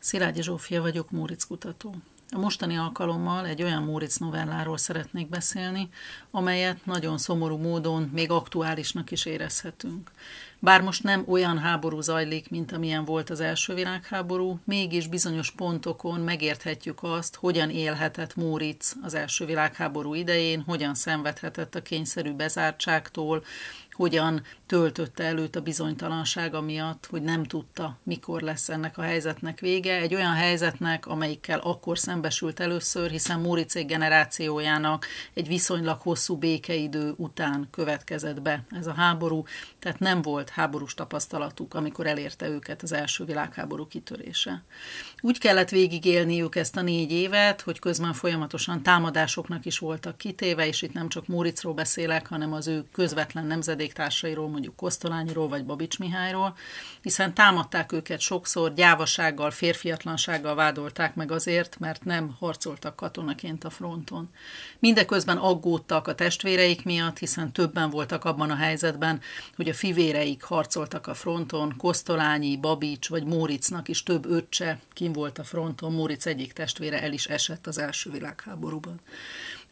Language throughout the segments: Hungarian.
Szilágyi Zsófia vagyok, Móricz kutató. A mostani alkalommal egy olyan Móricz novelláról szeretnék beszélni, amelyet nagyon szomorú módon még aktuálisnak is érezhetünk. Bár most nem olyan háború zajlik, mint amilyen volt az első világháború, mégis bizonyos pontokon megérthetjük azt, hogyan élhetett Móric az első világháború idején, hogyan szenvedhetett a kényszerű bezártságtól, hogyan töltötte előtt a bizonytalansága miatt, hogy nem tudta, mikor lesz ennek a helyzetnek vége. Egy olyan helyzetnek, amelyikkel akkor szembesült először, hiszen Móricék generációjának egy viszonylag hosszú békeidő után következett be ez a háború, tehát nem volt háborús tapasztalatuk, amikor elérte őket az első világháború kitörése. Úgy kellett végigélniük ezt a négy évet, hogy közben folyamatosan támadásoknak is voltak kitéve, és itt nem csak Móricról beszélek, hanem az ő közvetlen nemzedéktársairól, mondjuk Kosztolányról vagy Babics Mihályról, hiszen támadták őket sokszor, gyávasággal, férfiatlansággal vádolták meg azért, mert nem harcoltak katonaként a fronton. Mindeközben aggódtak a testvéreik miatt, hiszen többen voltak abban a helyzetben, hogy a fivéreik akik harcoltak a fronton, Kosztolányi, Babics vagy Móricnak is több öccse kim volt a fronton, Móric egyik testvére el is esett az első világháborúban.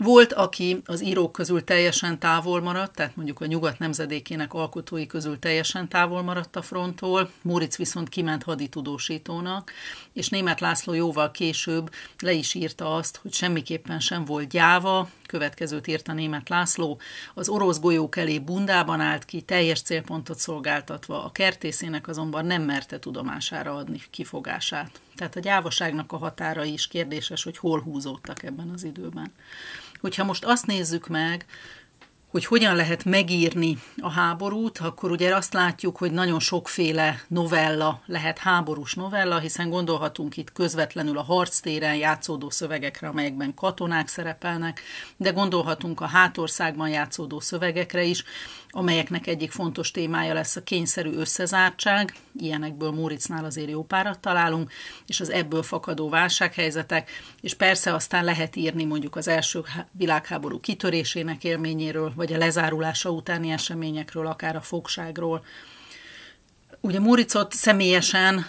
Volt, aki az írók közül teljesen távol maradt, tehát mondjuk a nyugat nemzedékének alkotói közül teljesen távol maradt a fronttól, Móricz viszont kiment haditudósítónak, és német László jóval később le is írta azt, hogy semmiképpen sem volt gyáva, következőt írt a német László, az orosz golyók elé bundában állt ki, teljes célpontot szolgáltatva, a kertészének azonban nem merte tudomására adni kifogását. Tehát a gyávaságnak a határa is kérdéses, hogy hol húzódtak ebben az időben. Hogyha most azt nézzük meg, hogy hogyan lehet megírni a háborút, akkor ugye azt látjuk, hogy nagyon sokféle novella lehet háborús novella, hiszen gondolhatunk itt közvetlenül a harctéren játszódó szövegekre, amelyekben katonák szerepelnek, de gondolhatunk a hátországban játszódó szövegekre is, amelyeknek egyik fontos témája lesz a kényszerű összezártság, ilyenekből Móricnál azért jó párat találunk, és az ebből fakadó válsághelyzetek, és persze aztán lehet írni mondjuk az első világháború kitörésének élményéről, vagy vagy a lezárulása utáni eseményekről, akár a fogságról, Ugye Móricot személyesen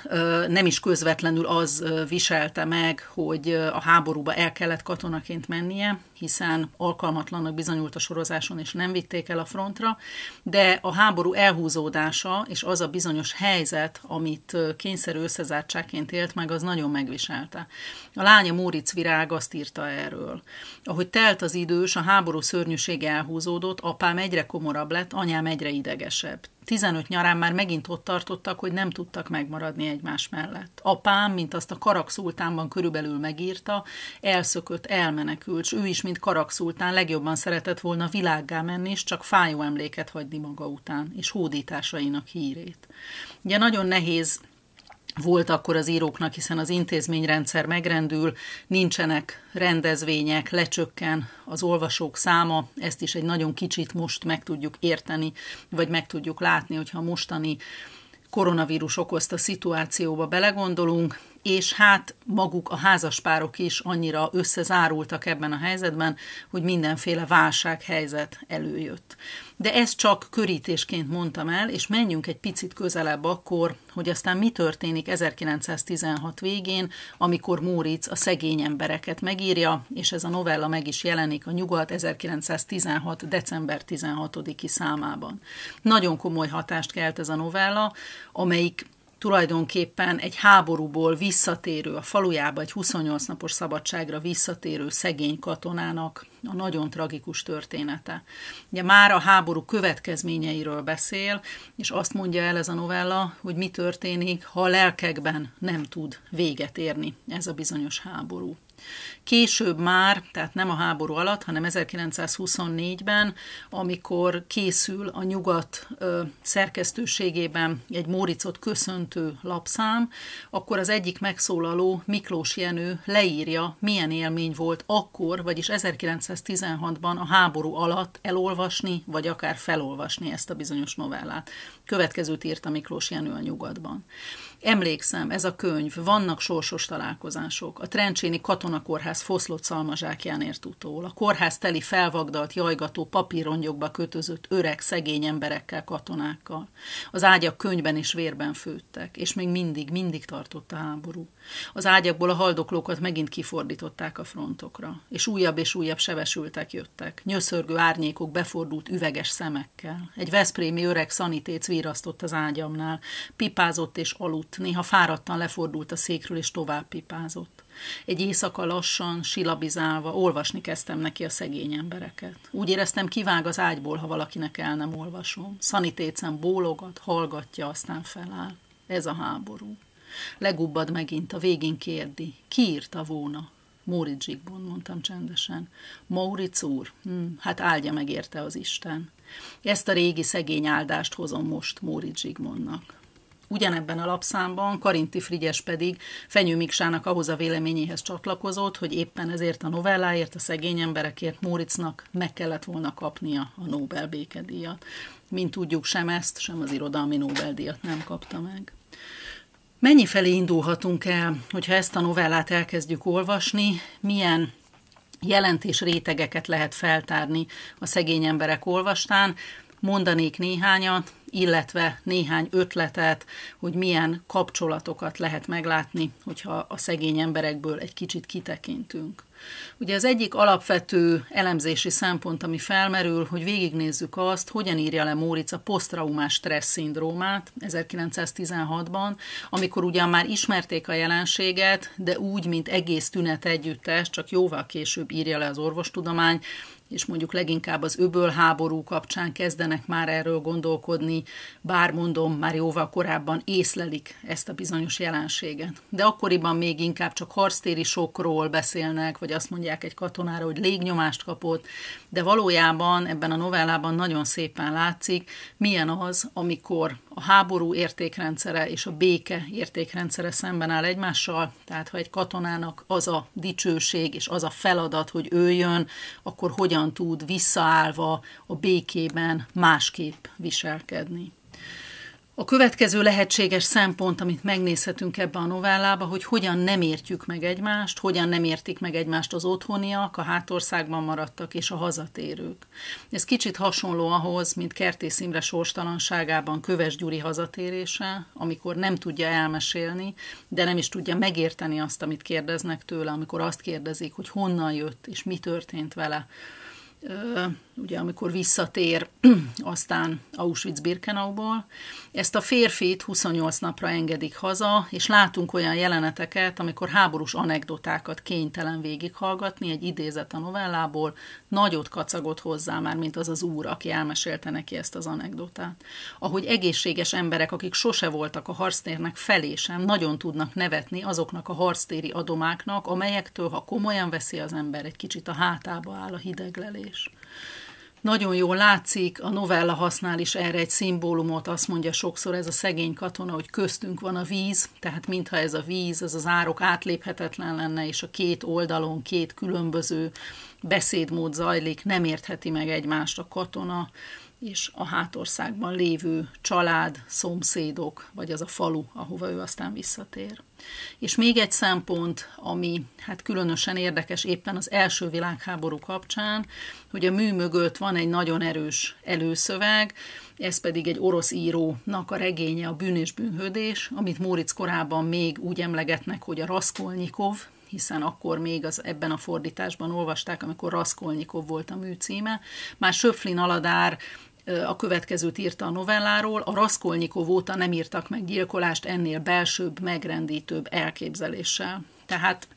nem is közvetlenül az viselte meg, hogy a háborúba el kellett katonaként mennie, hiszen alkalmatlannak bizonyult a sorozáson, és nem vitték el a frontra, de a háború elhúzódása és az a bizonyos helyzet, amit kényszerű összezártságként élt meg, az nagyon megviselte. A lánya Móric Virág azt írta erről. Ahogy telt az idős, a háború szörnyűsége elhúzódott, apám egyre komorabb lett, anyám egyre idegesebb. 15 nyarán már megint ott tartottak, hogy nem tudtak megmaradni egymás mellett. Apám, mint azt a Karakszultánban körülbelül megírta, elszökött, elmenekült, s ő is, mint Karakszultán legjobban szeretett volna világgá menni, és csak fájó emléket hagyni maga után, és hódításainak hírét. Ugye nagyon nehéz volt akkor az íróknak, hiszen az intézményrendszer megrendül, nincsenek rendezvények, lecsökken az olvasók száma, ezt is egy nagyon kicsit most meg tudjuk érteni, vagy meg tudjuk látni, hogyha a mostani koronavírus okozta szituációba belegondolunk, és hát maguk a házaspárok is annyira összezárultak ebben a helyzetben, hogy mindenféle válsághelyzet előjött. De ezt csak körítésként mondtam el, és menjünk egy picit közelebb akkor, hogy aztán mi történik 1916 végén, amikor Móric a szegény embereket megírja, és ez a novella meg is jelenik a Nyugat 1916. december 16-i számában. Nagyon komoly hatást kelt ez a novella, amelyik tulajdonképpen egy háborúból visszatérő, a falujába egy 28 napos szabadságra visszatérő szegény katonának a nagyon tragikus története. Ugye már a háború következményeiről beszél, és azt mondja el ez a novella, hogy mi történik, ha a lelkekben nem tud véget érni ez a bizonyos háború. Később már, tehát nem a háború alatt, hanem 1924-ben, amikor készül a nyugat szerkesztőségében egy Móricot köszöntő lapszám, akkor az egyik megszólaló Miklós Jenő leírja, milyen élmény volt akkor, vagyis 1916-ban a háború alatt elolvasni, vagy akár felolvasni ezt a bizonyos novellát. Következőt írta Miklós Jenő a nyugatban. Emlékszem, ez a könyv, vannak sorsos találkozások. A Trencséni Katonakórház foszlott szalmazsákjánért utól, a kórház teli felvagdalt, jajgató, papírongyokba kötözött öreg, szegény emberekkel, katonákkal. Az ágyak könyvben és vérben főttek, és még mindig, mindig tartott a háború. Az ágyakból a haldoklókat megint kifordították a frontokra, és újabb és újabb sebesültek jöttek, nyöszörgő árnyékok befordult üveges szemekkel. Egy veszprémi öreg szanitéc leírasztott az ágyamnál, pipázott és aludt, néha fáradtan lefordult a székről és tovább pipázott. Egy éjszaka lassan, silabizálva olvasni kezdtem neki a szegény embereket. Úgy éreztem, kivág az ágyból, ha valakinek el nem olvasom. Szanitécen bólogat, hallgatja, aztán feláll. Ez a háború. Legubbad megint, a végén kérdi, ki írta volna, Móric Zsigmond, mondtam csendesen. Mauric úr, hm, hát áldja meg érte az Isten. Ezt a régi szegény áldást hozom most Móric Zsigmondnak. Ugyanebben a lapszámban Karinti Frigyes pedig Fenyő Miksának ahhoz a véleményéhez csatlakozott, hogy éppen ezért a novelláért, a szegény emberekért Móricnak meg kellett volna kapnia a Nobel békedíjat. Mint tudjuk, sem ezt, sem az irodalmi Nobel-díjat nem kapta meg. Mennyi felé indulhatunk el, hogyha ezt a novellát elkezdjük olvasni, milyen jelentés rétegeket lehet feltárni a szegény emberek olvastán, mondanék néhányat, illetve néhány ötletet, hogy milyen kapcsolatokat lehet meglátni, hogyha a szegény emberekből egy kicsit kitekintünk. Ugye az egyik alapvető elemzési szempont, ami felmerül, hogy végignézzük azt, hogyan írja le Móricz a posztraumás stressz szindrómát 1916-ban, amikor ugyan már ismerték a jelenséget, de úgy, mint egész tünet együttes, csak jóval később írja le az orvostudomány, és mondjuk leginkább az öbölháború kapcsán kezdenek már erről gondolkodni, bár mondom, már jóval korábban észlelik ezt a bizonyos jelenséget. De akkoriban még inkább csak harctéri sokról beszélnek, vagy hogy azt mondják egy katonára, hogy légnyomást kapott, de valójában ebben a novellában nagyon szépen látszik, milyen az, amikor a háború értékrendszere és a béke értékrendszere szemben áll egymással, tehát ha egy katonának az a dicsőség és az a feladat, hogy ő jön, akkor hogyan tud visszaállva a békében másképp viselkedni. A következő lehetséges szempont, amit megnézhetünk ebbe a novellába, hogy hogyan nem értjük meg egymást, hogyan nem értik meg egymást az otthoniak, a hátországban maradtak és a hazatérők. Ez kicsit hasonló ahhoz, mint Kertész Imre sorstalanságában Köves Gyuri hazatérése, amikor nem tudja elmesélni, de nem is tudja megérteni azt, amit kérdeznek tőle, amikor azt kérdezik, hogy honnan jött és mi történt vele ugye amikor visszatér aztán Auschwitz-Birkenauból. Ezt a férfit 28 napra engedik haza, és látunk olyan jeleneteket, amikor háborús anekdotákat kénytelen végighallgatni, egy idézet a novellából, nagyot kacagott hozzá már, mint az az úr, aki elmesélte neki ezt az anekdotát. Ahogy egészséges emberek, akik sose voltak a harctérnek felé sem, nagyon tudnak nevetni azoknak a harctéri adomáknak, amelyektől, ha komolyan veszi az ember, egy kicsit a hátába áll a hideglelés kérdés. Nagyon jól látszik, a novella használ is erre egy szimbólumot, azt mondja sokszor ez a szegény katona, hogy köztünk van a víz, tehát mintha ez a víz, ez az árok átléphetetlen lenne, és a két oldalon két különböző beszédmód zajlik, nem értheti meg egymást a katona, és a hátországban lévő család, szomszédok, vagy az a falu, ahova ő aztán visszatér. És még egy szempont, ami hát különösen érdekes éppen az első világháború kapcsán, hogy a mű mögött van egy nagyon erős előszöveg, ez pedig egy orosz írónak a regénye a Bűn és bűnhődés, amit Móricz korában még úgy emlegetnek, hogy a Raskolnikov, hiszen akkor még az, ebben a fordításban olvasták, amikor Raskolnikov volt a műcíme. Már Söflin Aladár a következőt írta a novelláról, a Raskolnikov óta nem írtak meg gyilkolást ennél belsőbb, megrendítőbb elképzeléssel. Tehát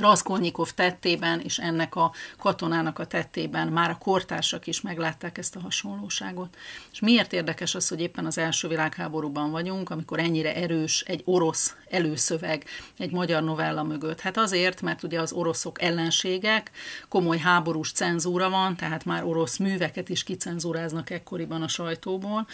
Raskolnikov tettében és ennek a katonának a tettében már a kortársak is meglátták ezt a hasonlóságot. És miért érdekes az, hogy éppen az első világháborúban vagyunk, amikor ennyire erős egy orosz előszöveg egy magyar novella mögött? Hát azért, mert ugye az oroszok ellenségek, komoly háborús cenzúra van, tehát már orosz műveket is kicenzúráznak ekkoriban a sajtóból,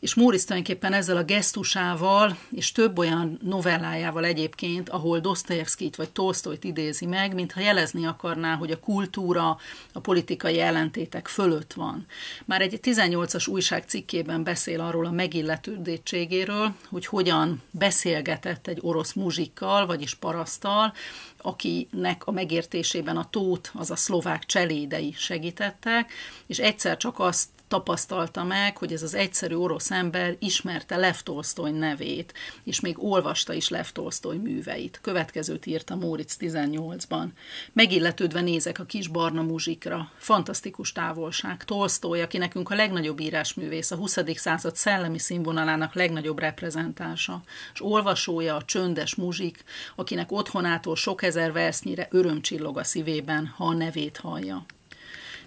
és Móris tulajdonképpen ezzel a gesztusával és több olyan novellájával egyébként, ahol Dostoyevskit vagy Tolstoyt idéz idézi meg, mintha jelezni akarná, hogy a kultúra a politikai ellentétek fölött van. Már egy 18-as újság cikkében beszél arról a megilletődétségéről, hogy hogyan beszélgetett egy orosz muzsikkal, vagyis parasztal, akinek a megértésében a tót, az a szlovák cselédei segítettek, és egyszer csak azt tapasztalta meg, hogy ez az egyszerű orosz ember ismerte Lev Tolstoy nevét, és még olvasta is Lev Tolstoy műveit. Következőt írta Móric 18-ban. Megilletődve nézek a kis barna muzsikra. Fantasztikus távolság. Tolstoy, aki nekünk a legnagyobb írásművész, a 20. század szellemi színvonalának legnagyobb reprezentása, és olvasója a csöndes muzsik, akinek otthonától sok ezer öröm örömcsillog a szívében, ha a nevét hallja.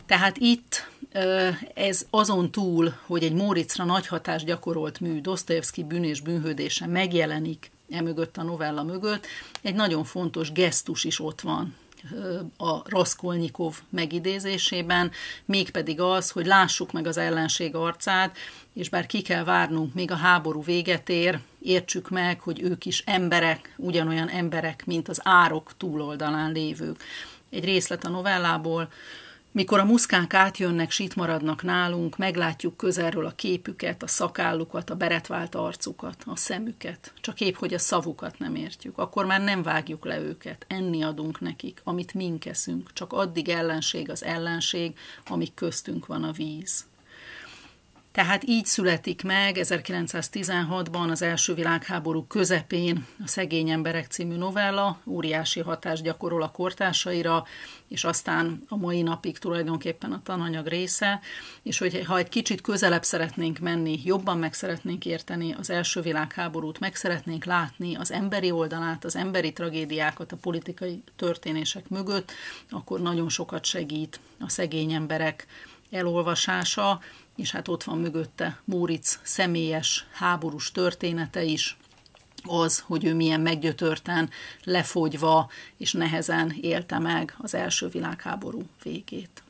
Tehát itt ez azon túl, hogy egy Móricra nagy hatást gyakorolt mű, Dostoyevsky bűn és bűnhődése megjelenik emögött a novella mögött, egy nagyon fontos gesztus is ott van a Raskolnikov megidézésében, mégpedig az, hogy lássuk meg az ellenség arcát, és bár ki kell várnunk, még a háború véget ér, értsük meg, hogy ők is emberek, ugyanolyan emberek, mint az árok túloldalán lévők. Egy részlet a novellából, mikor a muszkák átjönnek, sit maradnak nálunk, meglátjuk közelről a képüket, a szakállukat, a beretvált arcukat, a szemüket, csak épp, hogy a szavukat nem értjük. Akkor már nem vágjuk le őket, enni adunk nekik, amit eszünk, csak addig ellenség az ellenség, amíg köztünk van a víz. Tehát így születik meg 1916-ban az első világháború közepén a Szegény emberek című novella, óriási hatást gyakorol a kortársaira, és aztán a mai napig tulajdonképpen a tananyag része, és hogy ha egy kicsit közelebb szeretnénk menni, jobban meg szeretnénk érteni az első világháborút, meg szeretnénk látni az emberi oldalát, az emberi tragédiákat a politikai történések mögött, akkor nagyon sokat segít a szegény emberek elolvasása, és hát ott van mögötte Móric személyes háborús története is, az, hogy ő milyen meggyötörten, lefogyva és nehezen élte meg az első világháború végét.